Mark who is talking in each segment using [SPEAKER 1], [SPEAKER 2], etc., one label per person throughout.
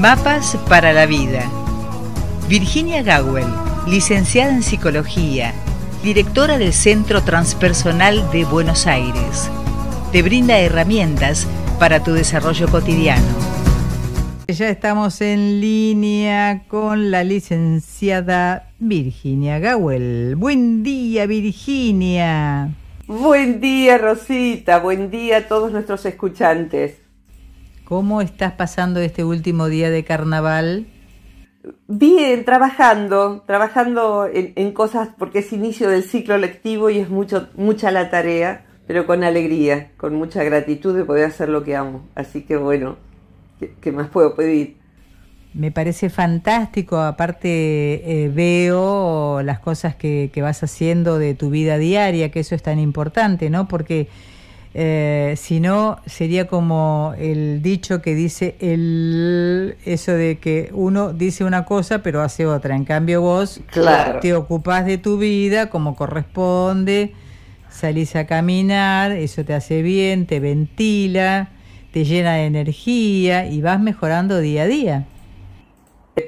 [SPEAKER 1] Mapas para la vida. Virginia Gawel, licenciada en Psicología, directora del Centro Transpersonal de Buenos Aires, te brinda herramientas para tu desarrollo cotidiano. Ya estamos en línea con la licenciada Virginia Gawel. Buen día, Virginia. Buen día, Rosita. Buen día a todos nuestros escuchantes. ¿Cómo estás pasando este último día de carnaval? Bien, trabajando, trabajando
[SPEAKER 2] en, cosas porque es inicio del ciclo lectivo y es mucho, mucha la tarea, pero con alegría, con mucha gratitud de poder hacer lo que amo. Así que bueno, ¿qué, más puedo
[SPEAKER 1] pedir? Me parece fantástico, aparte eh, veo las cosas que, que vas haciendo de tu vida diaria, que eso es tan importante, ¿no? Porque eh, si no, sería como el dicho que dice el eso de que uno dice una cosa pero hace otra. En cambio vos te ocupás de tu vida como corresponde, salís a caminar, eso te hace bien, te ventila, te llena de energía y vas mejorando día a día.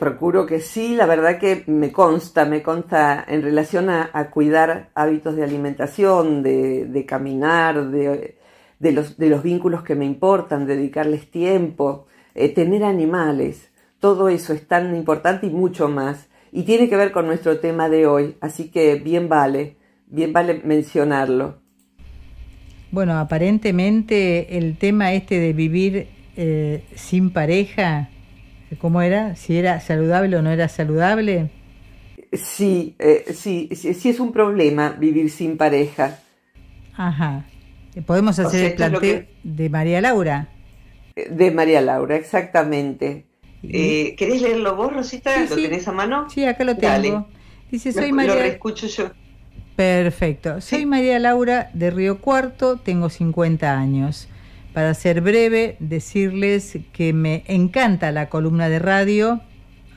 [SPEAKER 2] Procuro que sí, la verdad que me consta, me consta en relación a, cuidar hábitos de alimentación, de caminar, de, de los, de los vínculos que me importan, dedicarles tiempo, eh, tener animales. Todo eso es tan importante y mucho más. Y tiene que ver con nuestro tema de hoy, así que bien vale, bien vale mencionarlo.
[SPEAKER 1] Bueno, aparentemente el tema este de vivir eh, sin pareja, ¿cómo era? Si era saludable o no era saludable. sí,
[SPEAKER 2] eh, sí, sí es un problema vivir sin pareja.
[SPEAKER 1] Ajá. Eh, podemos hacer el planteo de María Laura.
[SPEAKER 2] Eh, de María Laura, exactamente. Eh, ¿Querés leerlo vos, Rosita? ¿Lo tenés a mano? Sí, acá lo tengo.
[SPEAKER 1] Dice, soy María... Lo
[SPEAKER 2] escucho yo.
[SPEAKER 1] Perfecto. Soy María Laura de Río Cuarto, tengo 50 años. Para ser breve, decirles que me encanta la columna de radio.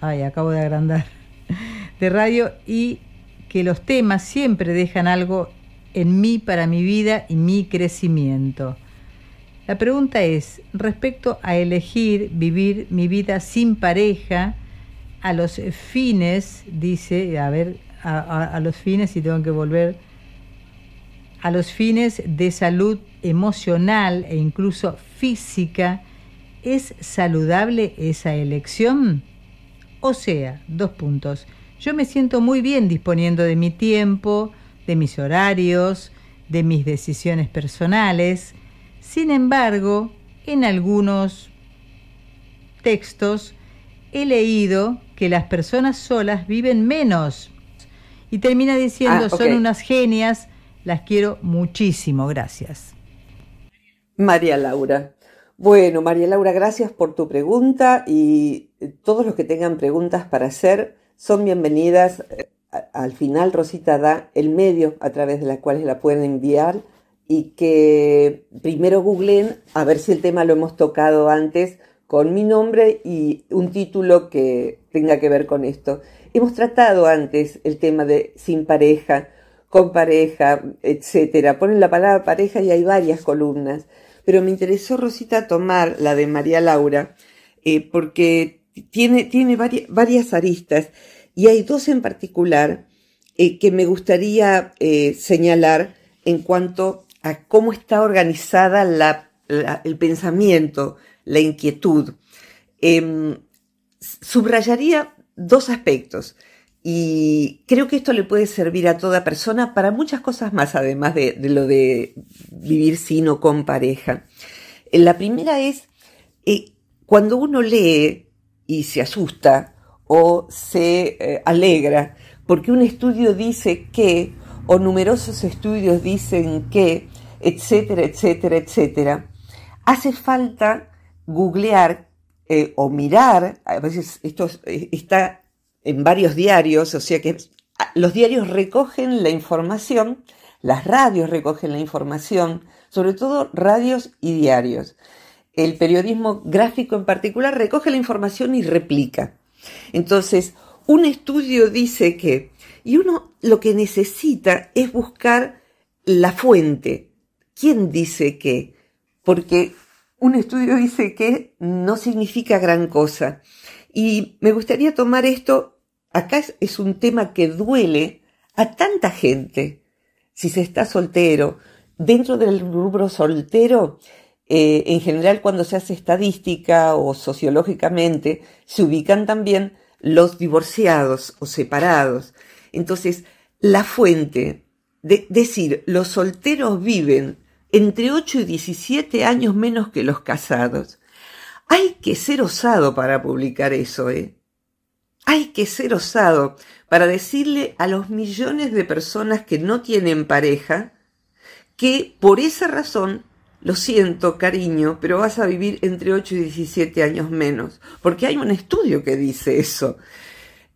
[SPEAKER 1] Ay, acabo de agrandar. De radio y que los temas siempre dejan algo en mí para mi vida y mi crecimiento. La pregunta es, respecto a elegir vivir mi vida sin pareja, a los fines, dice, a ver, a, los fines, si tengo que volver, a los fines de salud emocional e incluso física, ¿es saludable esa elección? O sea, dos puntos, yo me siento muy bien disponiendo de mi tiempo, de mis horarios, de mis decisiones personales. Sin embargo, en algunos textos he leído que las personas solas viven menos. Y termina diciendo, ah, son unas genias, las quiero muchísimo, gracias.
[SPEAKER 2] María Laura. Bueno, María Laura, gracias por tu pregunta y todos los que tengan preguntas para hacer son bienvenidas al final Rosita da el medio a través de las cuales la pueden enviar y que primero googleen a ver si el tema lo hemos tocado antes con mi nombre y un título que tenga que ver con esto. Hemos tratado antes el tema de sin pareja, con pareja, etcétera. Ponen la palabra pareja y hay varias columnas, pero me interesó Rosita tomar la de María Laura eh, porque tiene, varias aristas y hay dos en particular eh, que me gustaría eh, señalar en cuanto a cómo está organizada el pensamiento, la inquietud. Em, subrayaría dos aspectos y creo que esto le puede servir a toda persona para muchas cosas más, además de, lo de vivir sin o con pareja. La primera es, eh, cuando uno lee y se asusta o se eh, alegra, porque un estudio dice que, o numerosos estudios dicen que, etcétera, etcétera, etcétera. Hace falta googlear eh, o mirar, a veces esto eh, está en varios diarios, o sea que ah, los diarios recogen la información, las radios recogen la información, sobre todo radios y diarios. El periodismo gráfico en particular recoge la información y replica. Entonces, un estudio dice que, y uno lo que necesita es buscar la fuente. ¿Quién dice qué? Porque un estudio dice que no significa gran cosa. Y me gustaría tomar esto, acá es un tema que duele a tanta gente. Si se está soltero, dentro del rubro soltero eh, en general cuando se hace estadística o sociológicamente, se ubican también los divorciados o separados. Entonces, la fuente, de decir, los solteros viven entre 8 y 17 años menos que los casados. Hay que ser osado para publicar eso, ¿eh? Hay que ser osado para decirle a los millones de personas que no tienen pareja que por esa razón lo siento, cariño, pero vas a vivir entre 8 y 17 años menos, porque hay un estudio que dice eso.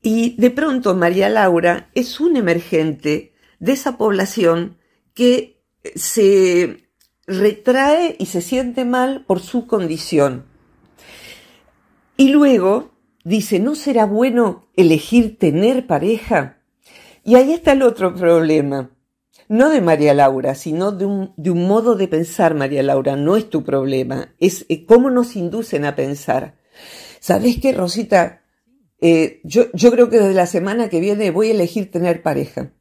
[SPEAKER 2] Y de pronto María Laura es un emergente de esa población que se retrae y se siente mal por su condición. Y luego dice, ¿no será bueno elegir tener pareja? Y ahí está el otro problema no de María Laura, sino de un, de un modo de pensar, María Laura, no es tu problema, es eh, cómo nos inducen a pensar. ¿Sabes qué, Rosita? Eh, yo, yo creo que desde la semana que viene voy a elegir tener pareja.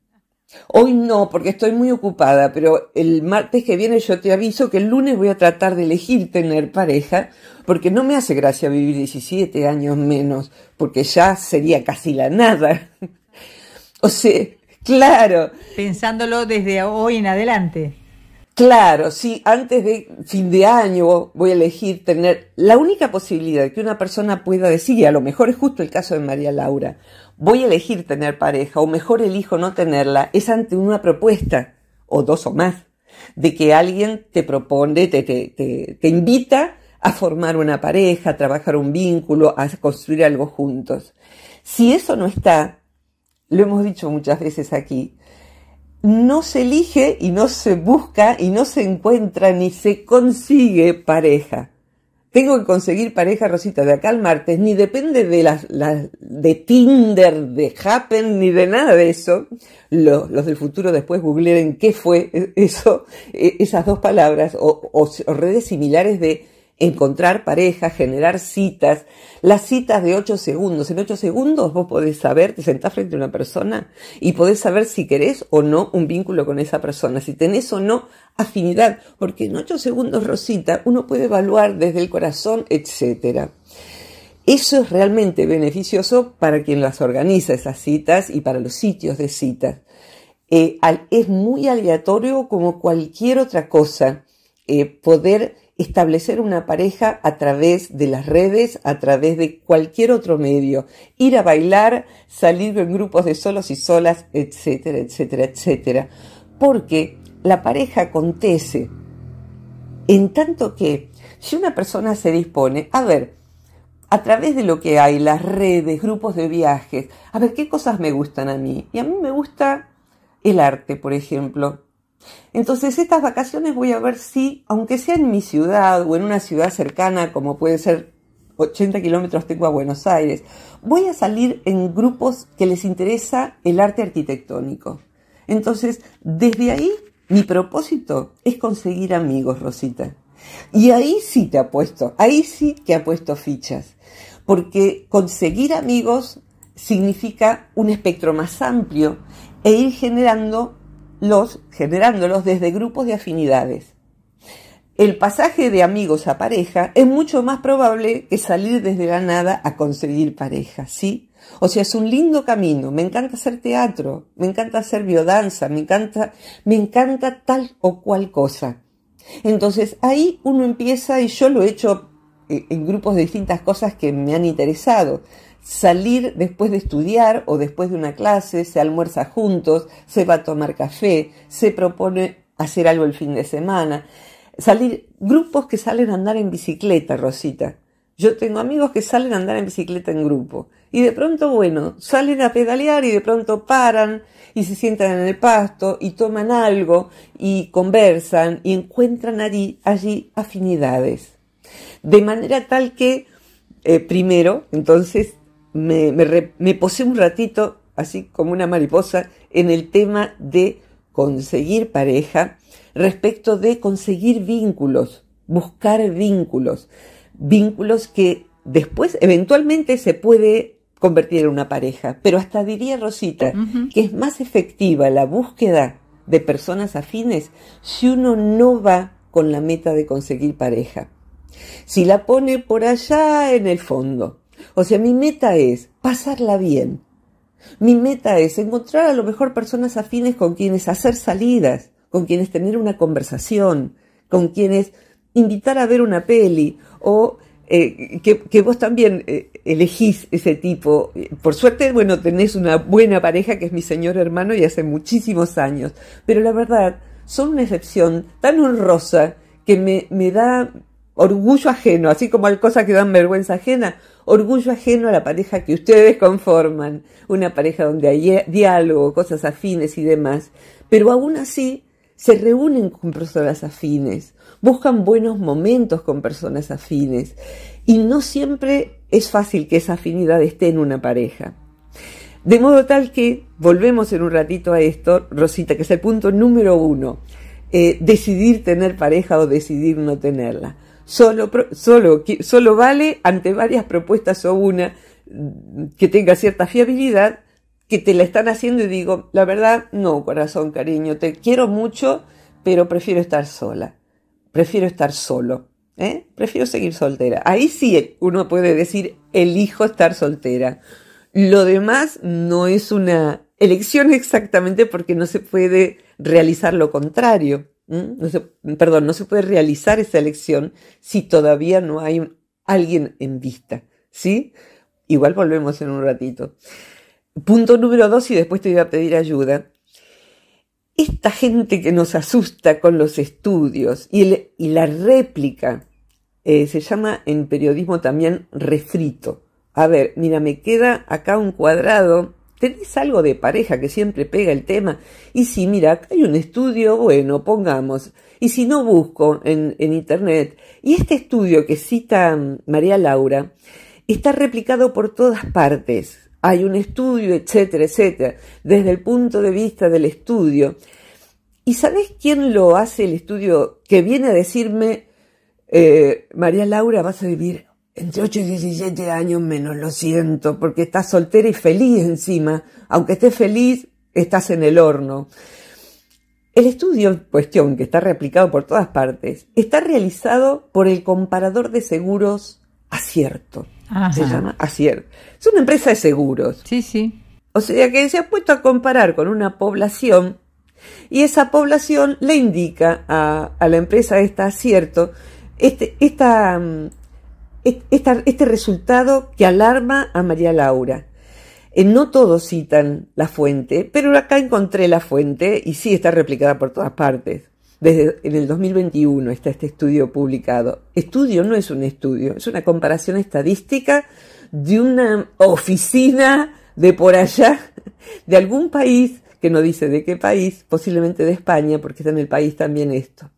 [SPEAKER 2] Hoy no, porque estoy muy ocupada, pero el martes que viene yo te aviso que el lunes voy a tratar de elegir tener pareja, porque no me hace gracia vivir 17 años menos, porque ya sería casi la nada. o sea,
[SPEAKER 1] Claro. Pensándolo desde hoy en adelante.
[SPEAKER 2] Claro, sí, antes de fin de año voy a elegir tener la única posibilidad que una persona pueda decir, y a lo mejor es justo el caso de María Laura, voy a elegir tener pareja o mejor elijo no tenerla, es ante una propuesta, o dos o más, de que alguien te propone, te invita a formar una pareja, a trabajar un vínculo, a construir algo juntos. Si eso no está, lo hemos dicho muchas veces aquí, no se elige y no se busca y no se encuentra ni se consigue pareja. Tengo que conseguir pareja, Rosita, de acá al martes, ni depende de las, de Tinder, de Happen, ni de nada de eso. Los, del futuro después googleen qué fue e-, eso, e-, esas dos palabras, o redes similares de encontrar pareja, generar citas, las citas de 8 segundos. En 8 segundos vos podés saber, te sentás frente a una persona y podés saber si querés o no un vínculo con esa persona, si tenés o no afinidad, porque en 8 segundos, Rosita, uno puede evaluar desde el corazón, etcétera. Eso es realmente beneficioso para quien las organiza esas citas y para los sitios de citas. Eh, es muy aleatorio como cualquier otra cosa eh, poder establecer una pareja a través de las redes, a través de cualquier otro medio, ir a bailar, salir en grupos de solos y solas, etcétera, etcétera, etcétera. Porque la pareja acontece en tanto que si una persona se dispone, a ver, a través de lo que hay, las redes, grupos de viajes, a ver qué cosas me gustan a mí. Y a mí me gusta el arte, por ejemplo. Entonces estas vacaciones voy a ver si, aunque sea en mi ciudad o en una ciudad cercana como puede ser 80 kilómetros tengo a Buenos Aires, voy a salir en grupos que les interesa el arte arquitectónico. Entonces, desde ahí, mi propósito es conseguir amigos, Rosita. Y ahí sí te apuesto, ahí sí que apuesto fichas, porque conseguir amigos significa un espectro más amplio e ir generando los, generándolos desde grupos de afinidades. El pasaje de amigos a pareja es mucho más probable que salir desde la nada a conseguir pareja, ¿sí? O sea, es un lindo camino. Me encanta hacer teatro, me encanta hacer biodanza, me encanta, me encanta tal o cual cosa. Entonces ahí uno empieza, y yo lo he hecho eh, en grupos de distintas cosas que me han interesado salir después de estudiar o después de una clase, se almuerza juntos, se va a tomar café, se propone hacer algo el fin de semana. Salir, grupos que salen a andar en bicicleta, Rosita. Yo tengo amigos que salen a andar en bicicleta en grupo. Y de pronto, bueno, salen a pedalear y de pronto paran y se sientan en el pasto y toman algo y conversan y encuentran allí, allí afinidades. De manera tal que, eh, primero, entonces, me, me, posé un ratito, así como una mariposa, en el tema de conseguir pareja, respecto de conseguir vínculos, buscar vínculos, vínculos que después eventualmente se puede convertir en una pareja, pero hasta diría Rosita que es más efectiva la búsqueda de personas afines si uno no va con la meta de conseguir pareja. Si la pone por allá en el fondo, o sea, mi meta es pasarla bien. Mi meta es encontrar a lo mejor personas afines con quienes hacer salidas, con quienes tener una conversación, con quienes invitar a ver una peli o eh, que, vos también eh, elegís ese tipo. Por suerte, bueno, tenés una buena pareja que es mi señor hermano y hace muchísimos años. Pero la verdad, son una excepción tan honrosa que me, me da orgullo ajeno, así como hay cosas que dan vergüenza ajena orgullo ajeno a la pareja que ustedes conforman, una pareja donde hay diálogo, cosas afines y demás, pero aún así se reúnen con personas afines, buscan buenos momentos con personas afines y no siempre es fácil que esa afinidad esté en una pareja. De modo tal que, volvemos en un ratito a esto, Rosita, que es el punto número uno, eh, decidir tener pareja o decidir no tenerla solo, solo, solo vale ante varias propuestas o una mm, que tenga cierta fiabilidad, que te la están haciendo y digo, la verdad, no, corazón, cariño, te quiero mucho, pero prefiero estar sola, prefiero estar solo, ¿eh? prefiero seguir soltera. Ahí sí uno puede decir, elijo estar soltera. Lo demás no es una elección exactamente porque no se puede realizar lo contrario. ¿Mm? perdón, no se puede realizar esa elección si todavía no hay alguien en vista, ¿sí? Igual volvemos en un ratito. Punto número dos, y después te voy a pedir ayuda. Esta gente que nos asusta con los estudios y, y la réplica eh, se llama en periodismo también refrito. A ver, mira, me queda acá un cuadrado ¿Tenés algo de pareja que siempre pega el tema? Y si, mira, hay un estudio, bueno, pongamos. Y si no busco en, Internet, y este estudio que cita mm, María Laura, está replicado por todas partes. Hay un estudio, etcétera, etcétera, desde el punto de vista del estudio. ¿Y sabés quién lo hace el estudio que viene a decirme, eh, María Laura, vas a vivir entre 8 y 17 años menos, lo siento, porque estás soltera y feliz encima. Aunque estés feliz, estás en el horno. El estudio en cuestión, que está replicado por todas partes, está realizado por el comparador de seguros Acierto. Se llama Acierto. Es una empresa de seguros. Sí, sí. O sea que se ha puesto a comparar con una población y esa población le indica a, la empresa esta Acierto este, esta mm, este resultado que alarma a María Laura. Eh, no todos citan la fuente, pero acá encontré la fuente y sí está replicada por todas partes. Desde en el 2021 está este estudio publicado. Estudio no es un estudio, es una comparación estadística de una oficina de por allá, de algún país, que no dice de qué país, posiblemente de España, porque está en el país también esto.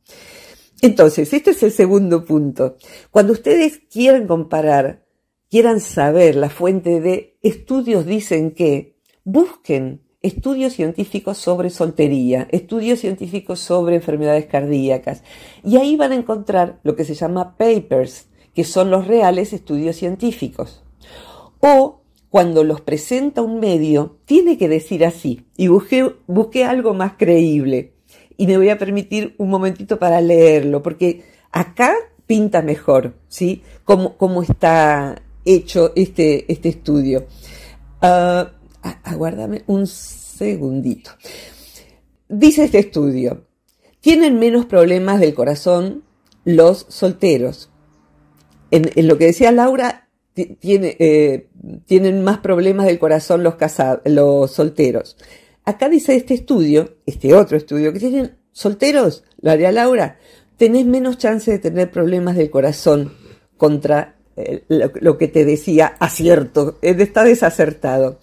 [SPEAKER 2] Entonces, este es el segundo punto. Cuando ustedes quieran comparar, quieran saber la fuente de estudios, dicen que busquen estudios científicos sobre soltería, estudios científicos sobre enfermedades cardíacas. Y ahí van a encontrar lo que se llama papers, que son los reales estudios científicos. O cuando los presenta un medio, tiene que decir así, y busque algo más creíble y me voy a permitir un momentito para leerlo, porque acá pinta mejor, ¿sí? Cómo, está hecho este, este estudio. Ah, ah, aguárdame un segundito. Dice este estudio, tienen menos problemas del corazón los solteros. En, lo que decía Laura, tiene, eh, tienen más problemas del corazón los, casados, los solteros. Acá dice este estudio, este otro estudio, que tienen solteros, lo Laura, tenés menos chance de tener problemas del corazón contra eh, lo, lo, que te decía acierto, eh, está desacertado.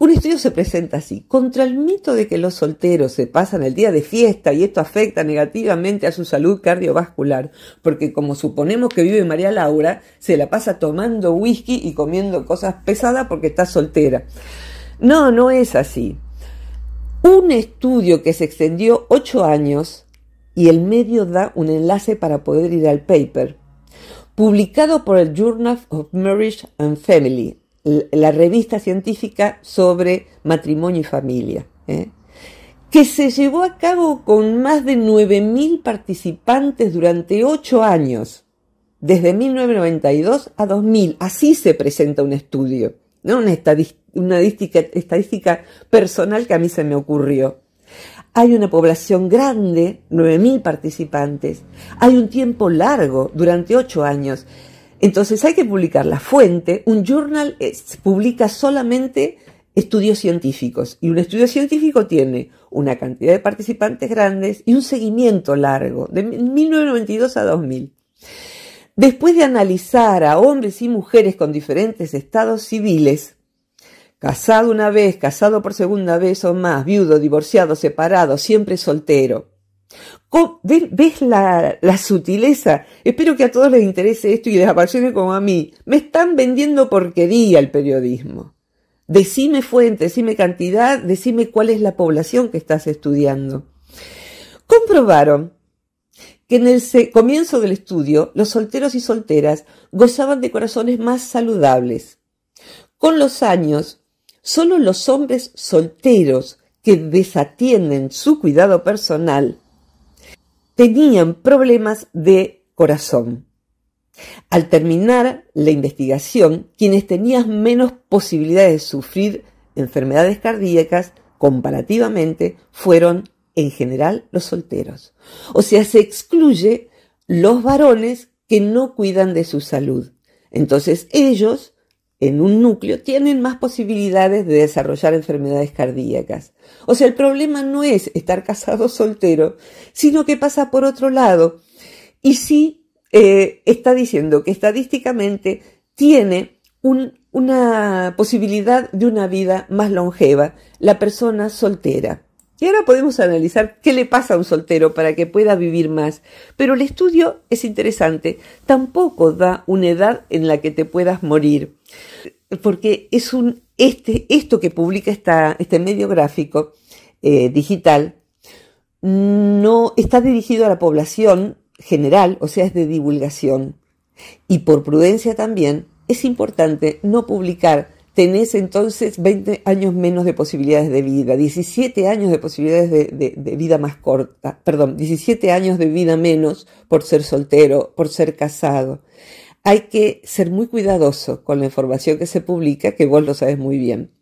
[SPEAKER 2] Un estudio se presenta así, contra el mito de que los solteros se pasan el día de fiesta y esto afecta negativamente a su salud cardiovascular, porque como suponemos que vive María Laura, se la pasa tomando whisky y comiendo cosas pesadas porque está soltera. No, no es así. Un estudio que se extendió ocho años y el medio da un enlace para poder ir al paper, publicado por el Journal of Marriage and Family, la revista científica sobre matrimonio y familia, ¿eh? que se llevó a cabo con más de 9.000 participantes durante ocho años, desde 1992 a 2000. Así se presenta un estudio, no una estadística una estadística, personal que a mí se me ocurrió. Hay una población grande, 9.000 participantes. Hay un tiempo largo, durante 8 años. Entonces hay que publicar la fuente. Un journal publica solamente estudios científicos. Y un estudio científico tiene una cantidad de participantes grandes y un seguimiento largo, de 1992 a 2000. Después de analizar a hombres y mujeres con diferentes estados civiles, Casado una vez, casado por segunda vez o más, viudo, divorciado, separado, siempre soltero. ¿Ves la, sutileza? Espero que a todos les interese esto y les apasione como a mí. Me están vendiendo porquería el periodismo. Decime fuente, decime cantidad, decime cuál es la población que estás estudiando. Comprobaron que en el comienzo del estudio los solteros y solteras gozaban de corazones más saludables. Con los años, Solo los hombres solteros que desatienden su cuidado personal tenían problemas de corazón. Al terminar la investigación, quienes tenían menos posibilidades de sufrir enfermedades cardíacas comparativamente fueron en general los solteros. O sea, se excluye los varones que no cuidan de su salud. Entonces ellos en un núcleo tienen más posibilidades de desarrollar enfermedades cardíacas. O sea, el problema no es estar casado soltero, sino que pasa por otro lado. Y sí eh, está diciendo que estadísticamente tiene una posibilidad de una vida más longeva la persona soltera. Y ahora podemos analizar qué le pasa a un soltero para que pueda vivir más. Pero el estudio es interesante. Tampoco da una edad en la que te puedas morir. Porque es un, este, esto que publica este medio gráfico eh, digital no está dirigido a la población general, o sea, es de divulgación. Y por prudencia también es importante no publicar tenés entonces 20 años menos de posibilidades de vida, 17 años de posibilidades de, vida más corta, perdón, 17 años de vida menos por ser soltero, por ser casado. Hay que ser muy cuidadoso con la información que se publica, que vos lo sabes muy bien.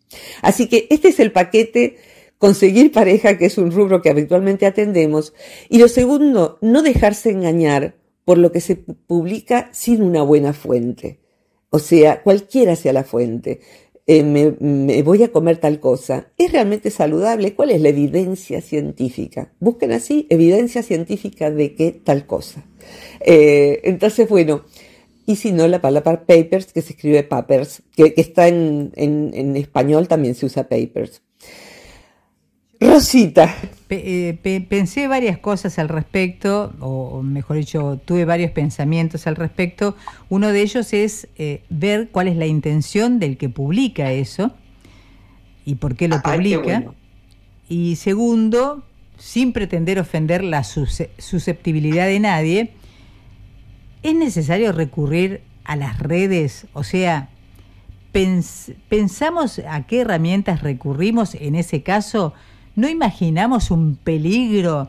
[SPEAKER 2] Así que este es el paquete conseguir pareja, que es un rubro que habitualmente atendemos. Y lo segundo, no dejarse engañar por lo que se publica sin una buena fuente. O sea, cualquiera sea la fuente. Eh, me, voy a comer tal cosa. ¿Es realmente saludable? ¿Cuál es la evidencia científica? Busquen así, evidencia científica de que tal cosa. Eh, entonces, bueno, y si no, la palabra papers, que se escribe papers, que, está en, en español también se usa papers.
[SPEAKER 1] Rosita. Eh, pensé varias cosas al respecto, o mejor dicho, tuve varios pensamientos al respecto. Uno de ellos es eh, ver cuál es la intención del que publica eso y por qué lo publica. Y segundo, sin pretender ofender la susceptibilidad de nadie, ¿es necesario recurrir a las redes? O sea, ¿pensamos a qué herramientas recurrimos en ese caso? ¿No imaginamos un peligro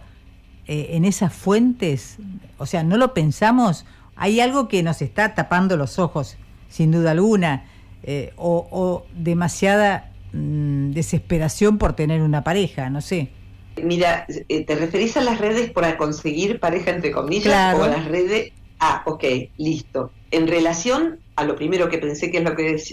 [SPEAKER 1] eh, en esas fuentes? O sea, ¿no lo pensamos? Hay algo que nos está tapando los ojos, sin duda alguna, eh, o, demasiada mm, desesperación por tener una pareja, no sé.
[SPEAKER 2] Mira, eh, ¿te referís a las redes para conseguir pareja, entre comillas, claro. o a las redes Ah, ok, listo. En relación a lo primero que pensé que es lo que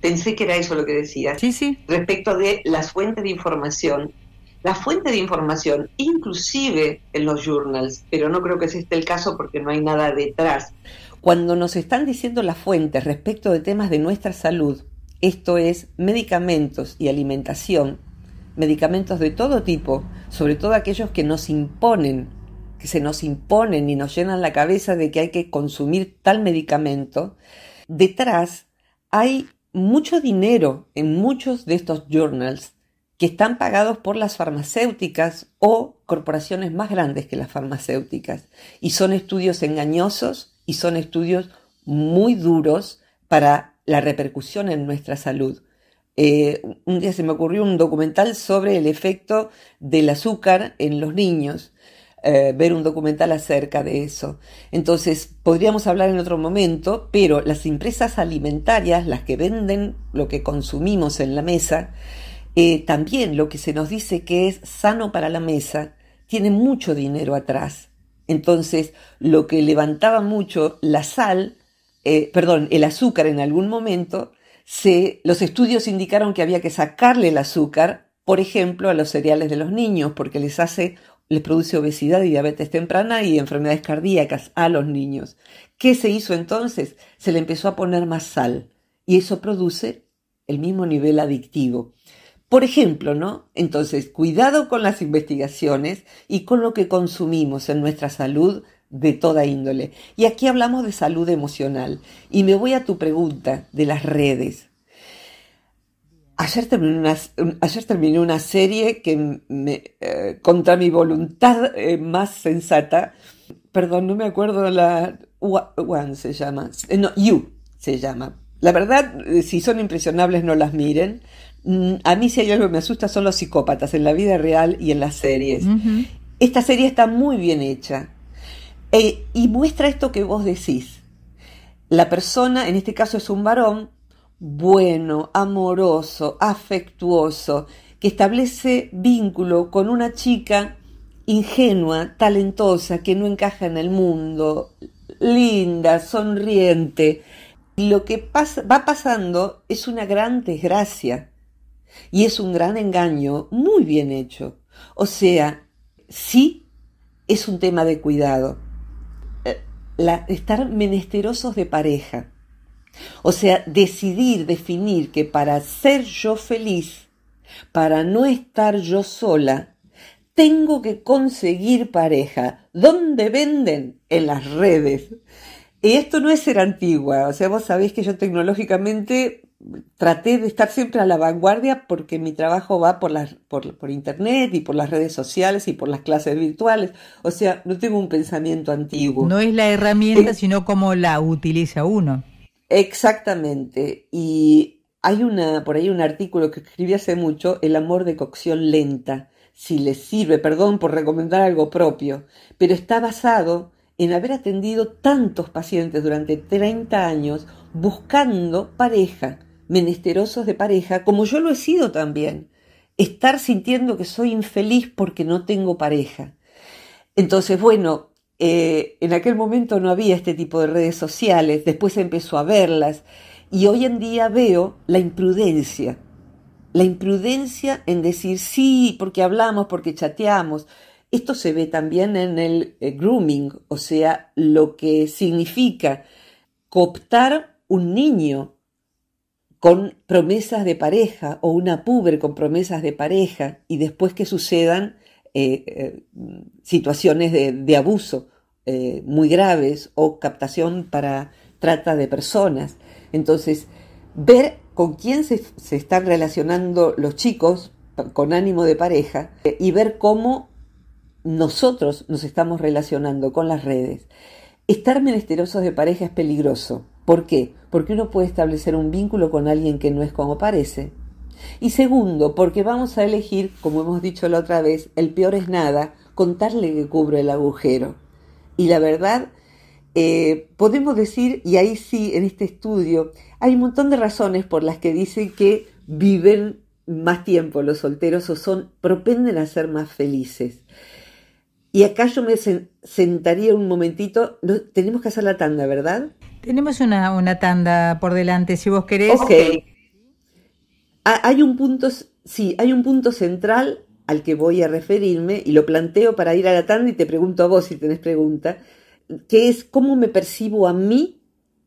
[SPEAKER 2] pensé que era eso lo que decías. Sí, sí. Respecto de las fuentes de información, la fuente de información, inclusive en los journals, pero no creo que sea este el caso porque no hay nada detrás. Cuando nos están diciendo las fuentes respecto de temas de nuestra salud, esto es medicamentos y alimentación, medicamentos de todo tipo, sobre todo aquellos que nos imponen, que se nos imponen y nos llenan la cabeza de que hay que consumir tal medicamento, detrás hay mucho dinero en muchos de estos journals que están pagados por las farmacéuticas o corporaciones más grandes que las farmacéuticas. Y son estudios engañosos y son estudios muy duros para la repercusión en nuestra salud. Eh, un día se me ocurrió un documental sobre el efecto del azúcar en los niños. Eh, ver un documental acerca de eso. Entonces, podríamos hablar en otro momento, pero las empresas alimentarias, las que venden lo que consumimos en la mesa, eh, también lo que se nos dice que es sano para la mesa tiene mucho dinero atrás. Entonces, lo que levantaba mucho la sal, eh, perdón, el azúcar en algún momento, los estudios indicaron que había que sacarle el azúcar, por ejemplo, a los cereales de los niños, porque les hace les produce obesidad y diabetes temprana y enfermedades cardíacas a los niños. ¿Qué se hizo entonces? Se le empezó a poner más sal y eso produce el mismo nivel adictivo. Por ejemplo, ¿no? Entonces, cuidado con las investigaciones y con lo que consumimos en nuestra salud de toda índole. Y aquí hablamos de salud emocional. Y me voy a tu pregunta de las redes. Ayer terminé una, serie que eh, contra mi voluntad eh, más sensata, perdón, no me acuerdo la... One se llama. Eh, no, You se llama. La verdad, si son impresionables no las miren, Mm, a mí si hay algo que me asusta son los psicópatas en la vida real y en las series. Esta serie está muy bien hecha eh, y muestra esto que vos decís. La persona, en este caso es un varón, bueno, amoroso, afectuoso, que establece vínculo con una chica ingenua, talentosa, que no encaja en el mundo, linda, sonriente. Lo que va pasando es una gran desgracia. Y es un gran engaño muy bien hecho. O sea, sí es un tema de cuidado. Eh, estar menesterosos de pareja. O sea, decidir, definir que para ser yo feliz, para no estar yo sola, tengo que conseguir pareja. ¿Dónde venden? En las redes. Y esto no es ser antigua, o sea, vos sabéis que yo tecnológicamente traté de estar siempre a la vanguardia porque mi trabajo va por, las, por, internet y por las redes sociales y por las clases virtuales. O sea, no tengo un pensamiento antiguo. No
[SPEAKER 1] es la herramienta, eh, sino cómo la utiliza uno. Exactamente. Y
[SPEAKER 2] hay una, por ahí un artículo que escribí hace mucho, El amor de cocción lenta. Si les sirve, perdón por recomendar algo propio, pero está basado en haber atendido tantos pacientes durante 30 años buscando pareja menesterosos de pareja, como yo lo he sido también, estar sintiendo que soy infeliz porque no tengo pareja. Entonces, bueno, eh, en aquel momento no había este tipo de redes sociales, después empezó a verlas y hoy en día veo la imprudencia, la imprudencia en decir sí, porque hablamos, porque chateamos. Esto se ve también en el eh, grooming, o sea, lo que significa cooptar un niño con promesas de pareja o una puber con promesas de pareja y después que sucedan eh, eh, situaciones de, abuso eh, muy graves o captación para trata de personas. Entonces, ver con quién se, se están relacionando los chicos con ánimo de pareja y ver cómo nosotros nos estamos relacionando con las redes. Estar menesterosos de pareja es peligroso ¿Por qué? Porque uno puede establecer un vínculo con alguien que no es como parece. Y segundo, porque vamos a elegir, como hemos dicho la otra vez, el peor es nada, contarle que cubre el agujero. Y la verdad, eh, podemos decir, y ahí sí, en este estudio, hay un montón de razones por las que dicen que viven más tiempo los solteros o son, propenden a ser más felices. Y acá yo me sentaría un momentito,
[SPEAKER 1] tenemos que hacer la tanda, ¿verdad? Tenemos una, una tanda por delante, si vos querés.
[SPEAKER 2] Ah, hay un punto, sí, hay un punto central al que voy a referirme y lo planteo para ir a la tanda y te pregunto a vos si tenés pregunta, que es cómo me percibo a mí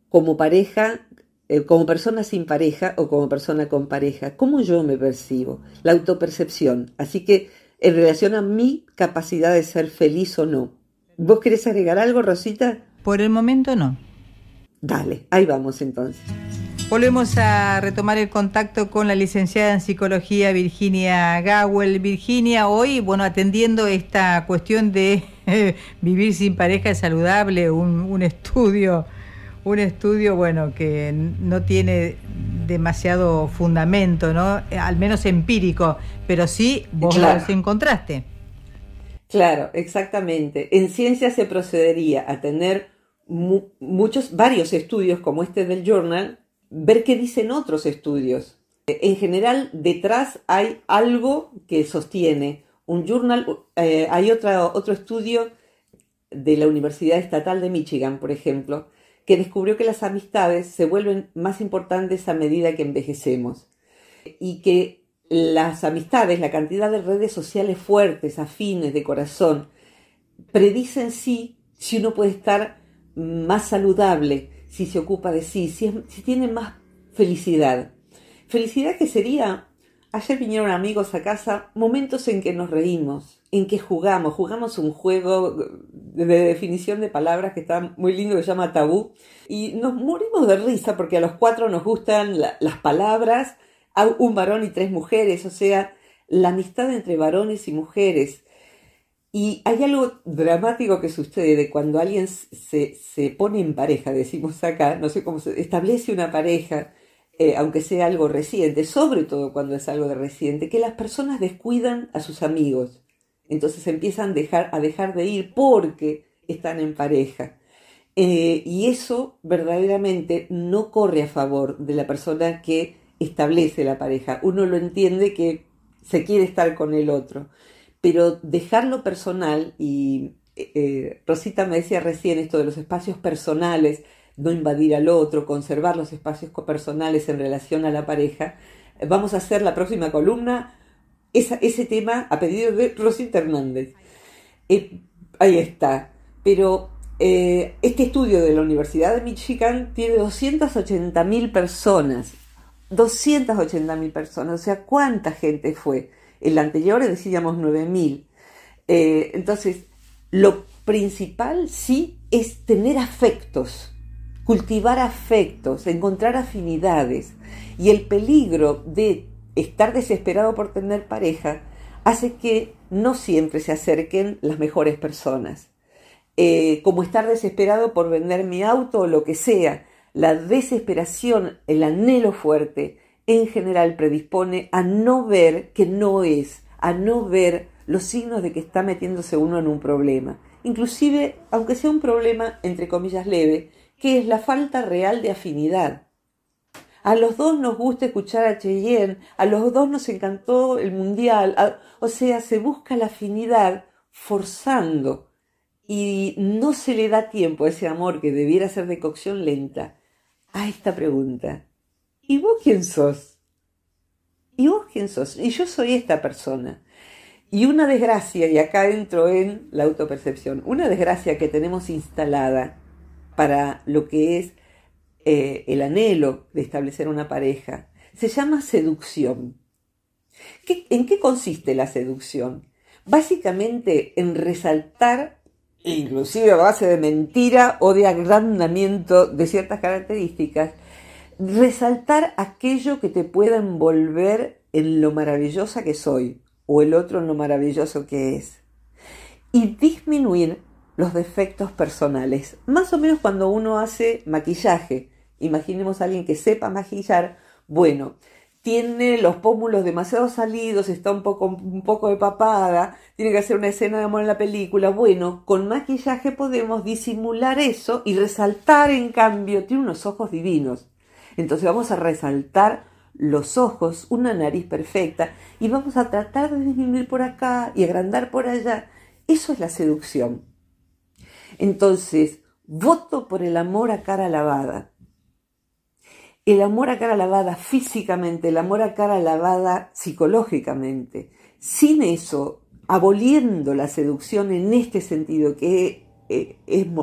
[SPEAKER 2] como pareja, eh, como persona sin pareja o como persona con pareja, cómo yo me percibo, la autopercepción, así que en relación a mi capacidad de ser feliz o no. ¿Vos querés agregar algo, Rosita? Por
[SPEAKER 1] el momento no. Dale, ahí vamos entonces. Volvemos a retomar el contacto con la licenciada en psicología Virginia Gawel. Virginia, hoy, bueno, atendiendo esta cuestión de vivir sin pareja es saludable, un, estudio, un estudio, bueno, que no tiene demasiado fundamento, ¿no? Al menos empírico, pero sí vos lo encontraste.
[SPEAKER 2] Claro, exactamente. En ciencia se procedería a tener muchos, varios estudios como este del Journal, ver qué dicen otros estudios. En general, detrás hay algo que sostiene. Un journal, eh, hay otro estudio de la Universidad Estatal de Michigan, por ejemplo, que descubrió que las amistades se vuelven más importantes a medida que envejecemos y que las amistades, la cantidad de redes sociales fuertes, afines, de corazón, predicen sí si uno puede estar más saludable si se ocupa de sí, si, tiene más felicidad. Felicidad que sería, ayer vinieron amigos a casa, momentos en que nos reímos, en que jugamos, jugamos un juego de definición de palabras que está muy lindo, que se llama tabú, y nos morimos de risa porque a los cuatro nos gustan las palabras, un varón y tres mujeres, o sea, la amistad entre varones y mujeres, y hay algo dramático que sucede de cuando alguien se, se, pone en pareja, decimos acá, no sé cómo se establece una pareja, eh, aunque sea algo reciente, sobre todo cuando es algo de reciente, que las personas descuidan a sus amigos. Entonces empiezan dejar, a dejar de ir porque están en pareja. Eh, y eso verdaderamente no corre a favor de la persona que establece la pareja. Uno lo entiende que se quiere estar con el otro pero dejarlo personal y eh, eh, Rosita me decía recién esto de los espacios personales, no invadir al otro, conservar los espacios personales en relación a la pareja. Eh, vamos a hacer la próxima columna, ese tema a pedido de Rosita Hernández. ahí está. Pero este estudio de la Universidad de Michigan tiene 280.000 personas. 280.000 personas, o sea, ¿cuánta gente fue? El anterior decíamos 9.000. Eh, entonces, lo principal sí es tener afectos, cultivar afectos, encontrar afinidades. Y el peligro de estar desesperado por tener pareja hace que no siempre se acerquen las mejores personas. Eh, como estar desesperado por vender mi auto o lo que sea, la desesperación, el anhelo fuerte, en general predispone a no ver que no es, a no ver los signos de que está metiéndose uno en un problema, inclusive aunque sea un problema entre comillas leve, que es la falta real de afinidad. A los dos nos gusta escuchar a Cheyenne, a los dos nos encantó el mundial, o sea, se busca la afinidad forzando y no se le da tiempo a ese amor que debiera ser de cocción lenta. A esta pregunta, ¿y vos quién sos? ¿Y vos quién sos? Y yo soy esta persona. Y una desgracia, y acá entro en la autopercepción, una desgracia que tenemos instalada para lo que es eh, el anhelo de establecer una pareja, se llama seducción. ¿En qué consiste la seducción? Básicamente en resaltar, inclusive a base de mentira o de agrandamiento de ciertas características, resaltar aquello que te pueda envolver en lo maravillosa que soy o el otro en lo maravilloso que es. Y disminuir los defectos personales. Más o menos cuando uno hace maquillaje. Imaginemos a alguien que sepa maquillar. Bueno, tiene los pómulos demasiado salidos, está un poco, un poco de papada, tiene que hacer una escena de amor en la película. Bueno, con maquillaje podemos disimular eso y resaltar en cambio, tiene unos ojos divinos. Entonces vamos a resaltar los ojos, una nariz perfecta y vamos a tratar de disminuir por acá y agrandar por allá. Eso es la seducción. Entonces, voto por el amor a cara lavada. El amor a cara lavada físicamente, el amor a cara lavada psicológicamente. Sin eso, aboliendo la seducción en este sentido que eh,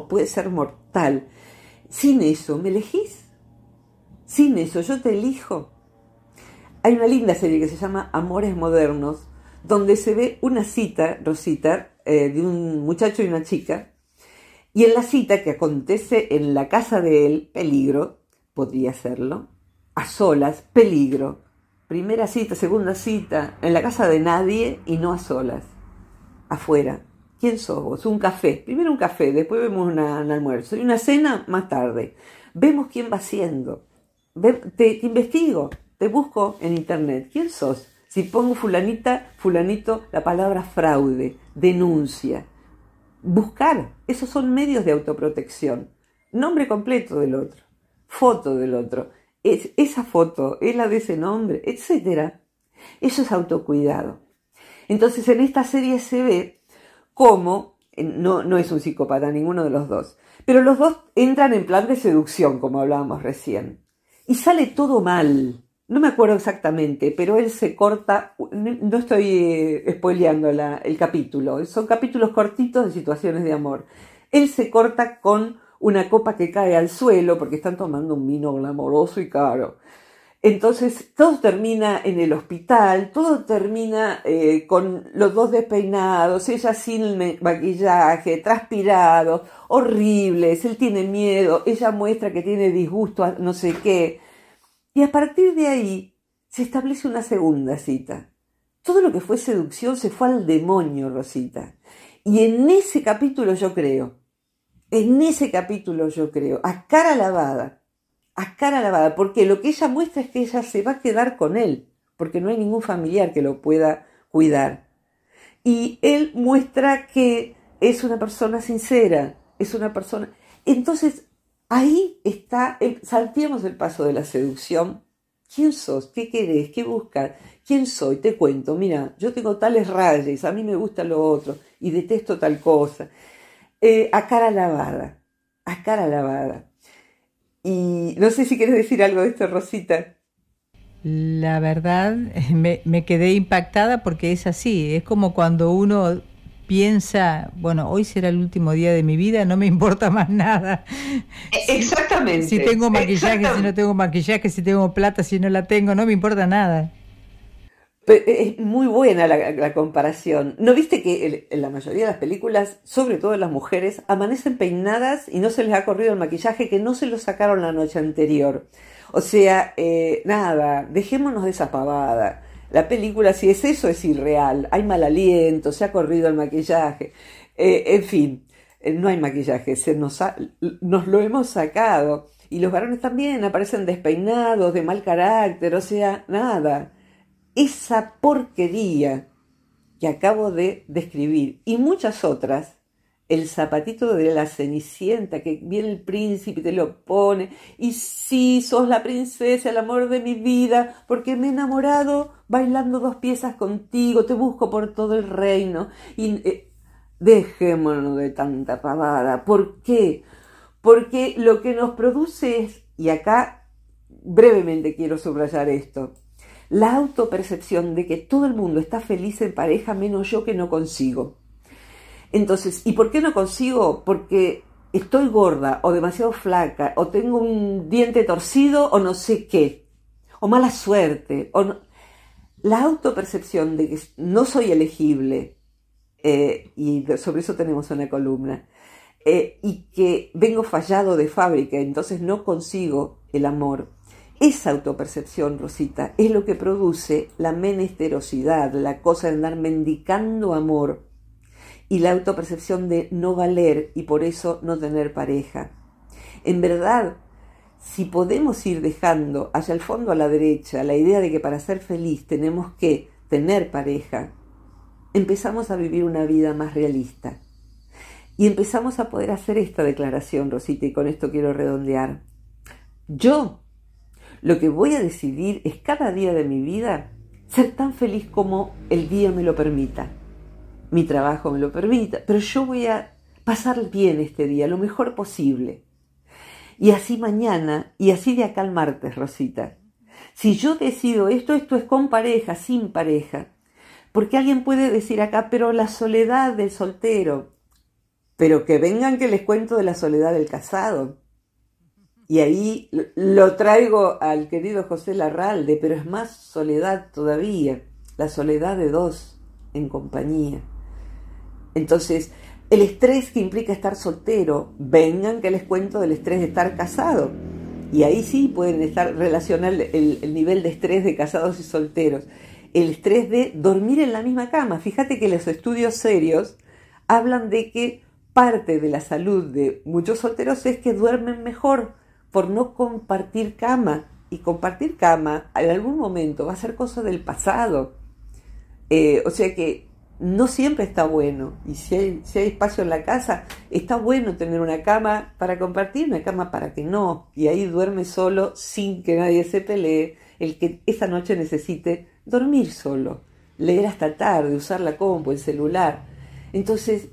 [SPEAKER 2] puede ser mortal, sin eso, ¿me elegís? Sin eso, yo te elijo. Hay una linda serie que se llama Amores Modernos, donde se ve una cita, Rosita, eh, de un muchacho y una chica, y en la cita que acontece en la casa de él, peligro, podría serlo, a solas, peligro, primera cita, segunda cita, en la casa de nadie y no a solas, afuera. ¿Quién sos vos? Un café. Primero un café, después vemos un almuerzo y una cena más tarde. Vemos quién va siendo te, investigo, te busco en internet. ¿Quién sos? Si pongo fulanita, fulanito, la palabra fraude, denuncia. Buscar, esos son medios de autoprotección. Nombre completo del otro, foto del otro, esa foto es la de ese nombre, etc. Eso es autocuidado. Entonces en esta serie se ve cómo, no, no es un psicópata ninguno de los dos, pero los dos entran en plan de seducción, como hablábamos recién y sale todo mal. No me acuerdo exactamente, pero él se corta, no estoy eh, spoileando el capítulo, son capítulos cortitos de situaciones de amor. Él se corta con una copa que cae al suelo porque están tomando un vino glamoroso y caro. Entonces todo termina en el hospital, todo termina eh, con los dos despeinados, ella sin maquillaje, transpirado, horribles, él tiene miedo, ella muestra que tiene disgusto, a no sé qué. Y a partir de ahí se establece una segunda cita. Todo lo que fue seducción se fue al demonio, Rosita. Y en ese capítulo yo creo, en ese capítulo yo creo, a cara lavada, a cara lavada, porque lo que ella muestra es que ella se va a quedar con él, porque no hay ningún familiar que lo pueda cuidar. Y él muestra que es una persona sincera, es una persona... Entonces, ahí está, el... el paso de la seducción. ¿Quién sos? ¿Qué querés? ¿Qué buscas? ¿Quién soy? Te cuento, mira, yo tengo tales rayas, a mí me gusta lo otro y detesto tal cosa. Eh, a cara lavada, a cara
[SPEAKER 1] lavada.
[SPEAKER 2] Y no sé si quieres decir algo de esto, Rosita.
[SPEAKER 1] La verdad, me, quedé impactada porque es así, es como cuando uno piensa, bueno, hoy será el último día de mi vida, no me importa más nada. E, exactamente. si tengo maquillaje, si no tengo maquillaje, si tengo plata, si no la tengo, no me importa nada.
[SPEAKER 2] Eh, es muy buena la, comparación. ¿No viste que en la mayoría de las películas, sobre todo las mujeres, amanecen peinadas y no se les ha corrido el maquillaje que no se lo sacaron la noche anterior? O sea, eh, nada, dejémonos de esa pavada. La película, si es eso, es irreal. Hay mal aliento, se ha corrido el maquillaje. Eh, en fin, no hay maquillaje, se nos, nos lo hemos sacado. Y los varones también aparecen despeinados, de mal carácter, o sea, nada esa porquería que acabo de describir y muchas otras, el zapatito de la cenicienta, que viene el príncipe y te lo pone, y si sos la princesa, el amor de mi vida, porque me he enamorado bailando dos piezas contigo, te busco por todo el reino, y eh, dejémonos de tanta pavada, ¿por qué? Porque lo que nos produce es, y acá brevemente quiero subrayar esto, la autopercepción de que todo el mundo está feliz en pareja menos yo que no consigo. Entonces, ¿y por qué no consigo? Porque estoy gorda o demasiado flaca o tengo un diente torcido o no sé qué, o mala suerte, o la autopercepción de que no soy elegible, eh, y sobre eso tenemos una columna, eh, y que vengo fallado de fábrica, entonces no consigo el amor esa autopercepción, Rosita, es lo que produce la menesterosidad, la cosa de andar mendicando amor y la autopercepción de no valer y por eso no tener pareja. En verdad, si podemos ir dejando hacia el fondo a la derecha la idea de que para ser feliz tenemos que tener pareja, empezamos a vivir una vida más realista. Y empezamos a poder hacer esta declaración, Rosita, y con esto quiero redondear. Yo lo que voy a decidir es cada día de mi vida ser tan feliz como el día me lo permita. Mi trabajo me lo permita, pero yo voy a pasar bien este día, lo mejor posible. Y así mañana, y así de acá al martes, Rosita. Si yo decido esto, esto es con pareja, sin pareja. Porque alguien puede decir acá, pero la soledad del soltero. Pero que vengan que les cuento de la soledad del casado. Y ahí lo traigo al querido José Larralde, pero es más soledad todavía, la soledad de dos en compañía. Entonces, el estrés que implica estar soltero, vengan que les cuento del estrés de estar casado. Y ahí sí pueden estar relacionar el, el nivel de estrés de casados y solteros. El estrés de dormir en la misma cama. Fíjate que los estudios serios hablan de que parte de la salud de muchos solteros es que duermen mejor por no compartir cama. Y compartir cama en algún momento va a ser cosa del pasado. Eh, o sea que no siempre está bueno. Y si hay, si hay, espacio en la casa, está bueno tener una cama para compartir, una cama para que no. Y ahí duerme solo sin que nadie se pelee. El que esa noche necesite dormir solo, leer hasta tarde, usar la compu, el celular. Entonces,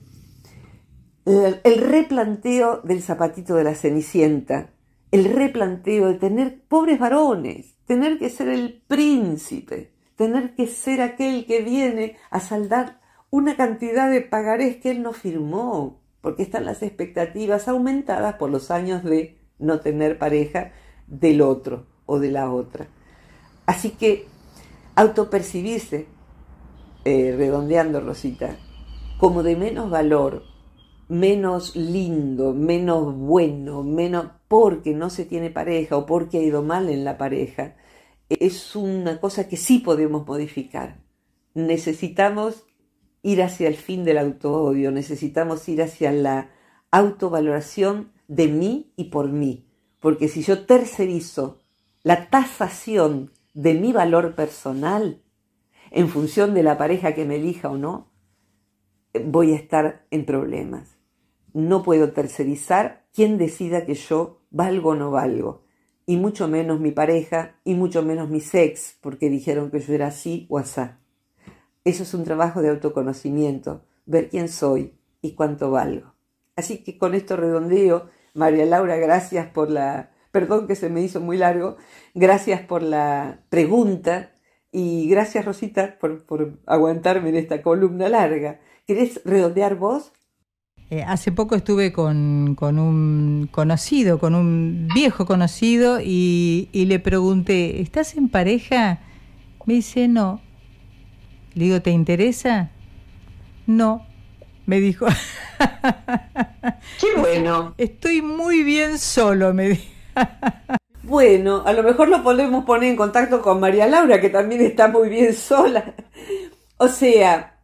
[SPEAKER 2] el replanteo del zapatito de la Cenicienta el replanteo de tener pobres varones, tener que ser el príncipe, tener que ser aquel que viene a saldar una cantidad de pagarés que él no firmó, porque están las expectativas aumentadas por los años de no tener pareja del otro o de la otra. Así que autopercibirse, eh, redondeando Rosita, como de menos valor, menos lindo, menos bueno, menos porque no se tiene pareja o porque ha ido mal en la pareja, es una cosa que sí podemos modificar. Necesitamos ir hacia el fin del auto-odio, necesitamos ir hacia la autovaloración de mí y por mí, porque si yo tercerizo la tasación de mi valor personal en función de la pareja que me elija o no, voy a estar en problemas. No puedo tercerizar quien decida que yo valgo o no valgo, y mucho menos mi pareja, y mucho menos mi sex, porque dijeron que yo era así o asá. Eso es un trabajo de autoconocimiento, ver quién soy y cuánto valgo. Así que con esto redondeo, María Laura, gracias por la, perdón que se me hizo muy largo, gracias por la pregunta y gracias Rosita por, por aguantarme en esta columna larga. ¿Querés redondear vos?
[SPEAKER 1] Eh, hace poco estuve con, un conocido, con un viejo conocido, y, y, le pregunté, ¿estás en pareja? Me dice, no. Le digo, ¿te interesa? No, me dijo. Qué bueno. Estoy muy bien solo, me dijo.
[SPEAKER 2] Bueno, a lo mejor lo podemos poner en contacto con María Laura, que también está muy bien sola. O sea,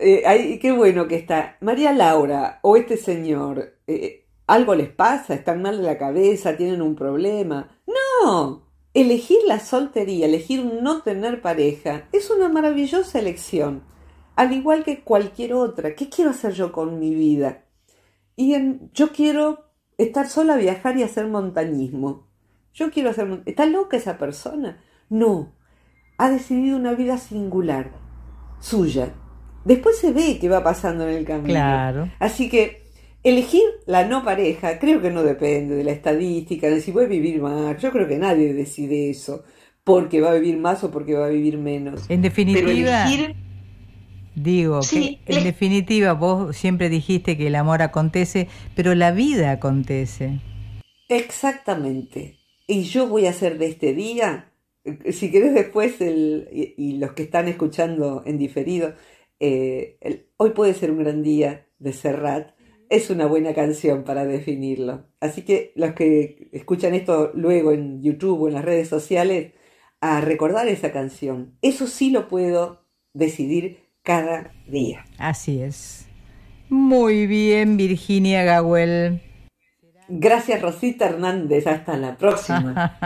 [SPEAKER 2] eh, ay, qué bueno que está. María Laura o este señor, eh, ¿algo les pasa? ¿Están mal de la cabeza? ¿Tienen un problema? No, elegir la soltería, elegir no tener pareja, es una maravillosa elección, al igual que cualquier otra. ¿Qué quiero hacer yo con mi vida? Y yo quiero estar sola, viajar y hacer montañismo. Yo quiero hacer... ¿Está loca esa persona? No, ha decidido una vida singular, suya, después se ve qué va pasando en el camino. Claro. Así que elegir la no pareja creo que no depende de la estadística, de si voy a vivir más. Yo creo que nadie decide eso, porque va a vivir más o porque va a vivir menos.
[SPEAKER 1] En definitiva, Digo, que en definitiva vos siempre dijiste que el amor acontece, pero la vida acontece.
[SPEAKER 2] Exactamente. Y yo voy a hacer de este día, eh, si querés después, el, y los que están escuchando en diferido, eh, Hoy puede ser un gran día de Serrat es una buena canción para definirlo. Así que los que escuchan esto luego en YouTube o en las redes sociales, a recordar esa canción. Eso sí lo puedo decidir cada día.
[SPEAKER 1] Así es. Muy bien, Virginia Gawel. Gracias Rosita Hernández, hasta la próxima.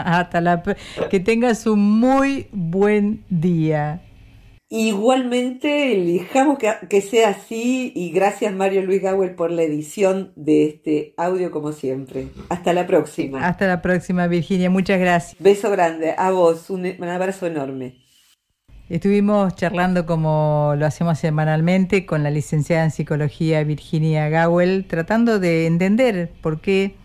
[SPEAKER 1] que tengas un muy buen día.
[SPEAKER 2] Igualmente, elijamos que, sea así y gracias Mario Luis Gawel por la edición de este audio como siempre. Hasta la
[SPEAKER 1] próxima. Hasta la próxima Virginia, muchas gracias. Beso grande a vos, un, e- un abrazo enorme. Estuvimos charlando como lo hacemos semanalmente con la licenciada en psicología Virginia Gawel, tratando de entender por qué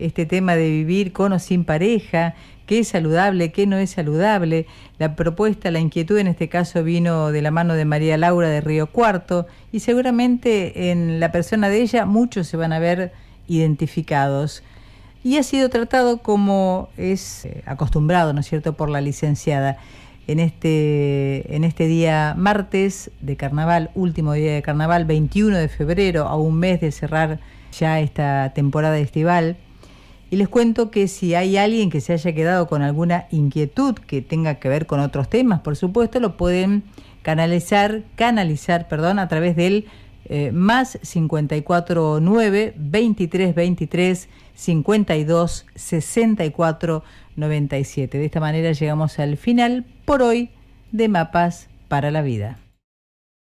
[SPEAKER 1] este tema de vivir con o sin pareja, qué es saludable, qué no es saludable. La propuesta, la inquietud en este caso vino de la mano de María Laura de Río Cuarto y seguramente en la persona de ella muchos se van a ver identificados. Y ha sido tratado como es eh, acostumbrado, ¿no es cierto?, por la licenciada. En este, en este día martes de carnaval, último día de carnaval, 21 de febrero, a un mes de cerrar ya esta temporada estival, y les cuento que si hay alguien que se haya quedado con alguna inquietud que tenga que ver con otros temas, por supuesto, lo pueden canalizar, canalizar, perdón, a través del eh, más 549 23 23 52 64 97. De esta manera llegamos al final por hoy de Mapas para la Vida.